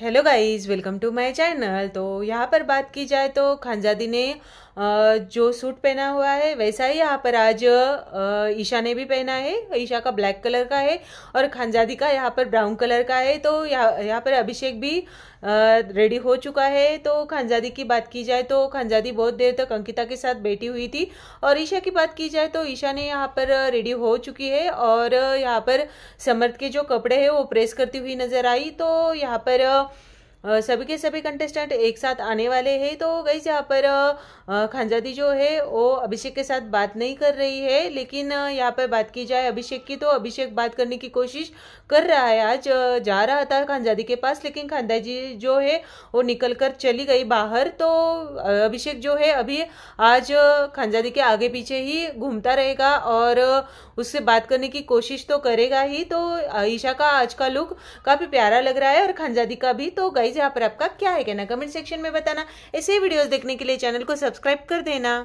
hello guys welcome to my channel तो यहाँ पर बात की जाए तो खानजादी ने जो सूट पहना हुआ है वैसा ही यहाँ पर आज ईशा ने भी पहना है ईशा का ब्लैक कलर का है और खानजादी का यहाँ पर ब्राउन कलर का है तो यहाँ यहाँ पर अभिषेक भी रेडी हो चुका है तो खानजादी की बात की जाए तो खानजादी बहुत देर तक अंकिता के साथ बैठी हुई थी और ईशा की बात की जाए तो ईशा ने यहाँ पर रेडी हो चुकी है और यहाँ पर समर्थ के जो कपड़े हैं वो प्रेस करती हुई नजर आई तो यहाँ पर So सभी के सभी कंटेस्टेंट एक साथ आने वाले हैं तो गई यहाँ पर खानजादी जो है वो अभिषेक के साथ बात नहीं कर रही है लेकिन यहाँ पर बात की जाए अभिषेक की तो अभिषेक बात करने की कोशिश कर रहा है आज जा रहा था खानजादी के पास लेकिन जी जो है वो निकल कर चली गई बाहर तो अभिषेक जो है अभी आज खानजादी के आगे पीछे ही घूमता रहेगा और उससे बात करने की कोशिश तो करेगा ही तो ईशा का आज का लुक काफ़ी प्यारा लग रहा है और खानजादी का भी तो गई जहाँ पर आपका क्या है कहना कमेंट सेक्शन में बताना ऐसे वीडियोस देखने के लिए चैनल को सब्सक्राइब कर देना